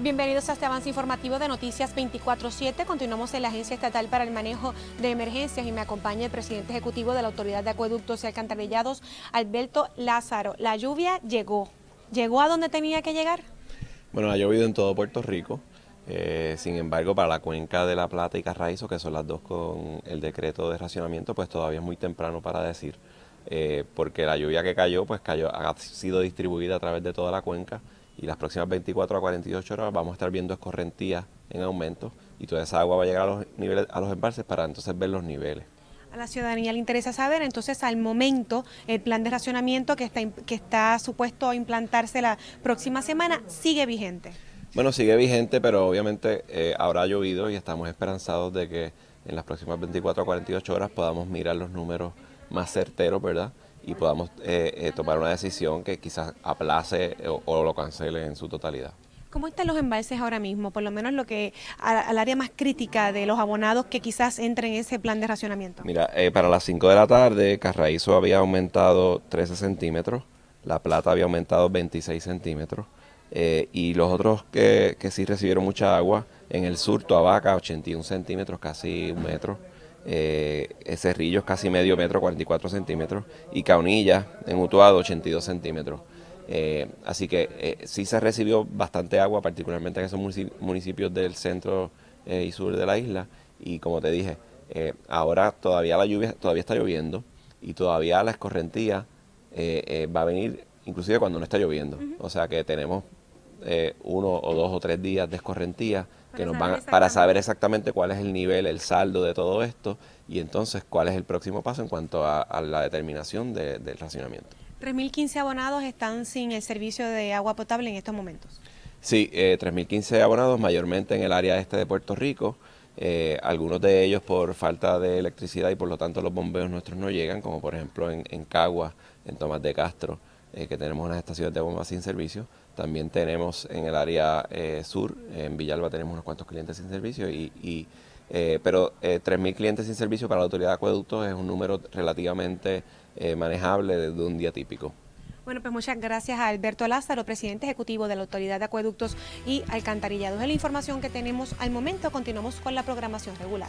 Bienvenidos a este avance informativo de Noticias 24-7. Continuamos en la Agencia Estatal para el Manejo de Emergencias y me acompaña el presidente ejecutivo de la Autoridad de Acueductos y Alcantarillados, Alberto Lázaro. La lluvia llegó. ¿Llegó a donde tenía que llegar? Bueno, ha llovido en todo Puerto Rico. Eh, sin embargo, para la cuenca de La Plata y Carraizo, que son las dos con el decreto de racionamiento, pues todavía es muy temprano para decir, eh, porque la lluvia que cayó, pues cayó, ha sido distribuida a través de toda la cuenca y las próximas 24 a 48 horas vamos a estar viendo escorrentías en aumento y toda esa agua va a llegar a los niveles a los embalses para entonces ver los niveles. A la ciudadanía le interesa saber, entonces, al momento, el plan de racionamiento que está, que está supuesto a implantarse la próxima semana sigue vigente. Bueno, sigue vigente, pero obviamente eh, habrá llovido y estamos esperanzados de que en las próximas 24 a 48 horas podamos mirar los números más certeros, ¿verdad? y podamos eh, eh, tomar una decisión que quizás aplace eh, o, lo cancele en su totalidad. ¿Cómo están los embalses ahora mismo? Por lo menos lo que al área más crítica de los abonados que quizás entren en ese plan de racionamiento. Mira, para las 5 de la tarde, Carraízo había aumentado 13 centímetros, La Plata había aumentado 26 centímetros, y los otros que, sí recibieron mucha agua, en el sur, Tuabaca, 81 centímetros, casi un metro. Cerrillos eh, casi medio metro, 44 centímetros, y Caunilla en Utuado, 82 centímetros. Eh, así que eh, sí se recibió bastante agua, particularmente en esos municipios del centro y sur de la isla. Y como te dije, ahora todavía la lluvia todavía está lloviendo y todavía la escorrentía va a venir inclusive cuando no está lloviendo. O sea que tenemos eh, uno o dos o tres días de escorrentía que nos van para saber exactamente cuál es el nivel, el saldo de todo esto y entonces cuál es el próximo paso en cuanto a, la determinación de, del racionamiento. 3.015 abonados están sin el servicio de agua potable en estos momentos. Sí, 3.015 eh, abonados mayormente en el área este de Puerto Rico. Eh, algunos de ellos por falta de electricidad y por lo tanto los bombeos nuestros no llegan, como por ejemplo en, en Cagua, en Tomás de Castro, que tenemos unas estaciones de bombas sin servicio. También tenemos en el área eh, sur, en Villalba tenemos unos cuantos clientes sin servicio, y, eh, pero 3.000 eh, clientes sin servicio para la autoridad de acueductos es un número relativamente manejable desde un día típico. Bueno, pues muchas gracias a Alberto Lázaro, presidente ejecutivo de la Autoridad de Acueductos y Alcantarillados. Es la información que tenemos al momento. Continuamos con la programación regular.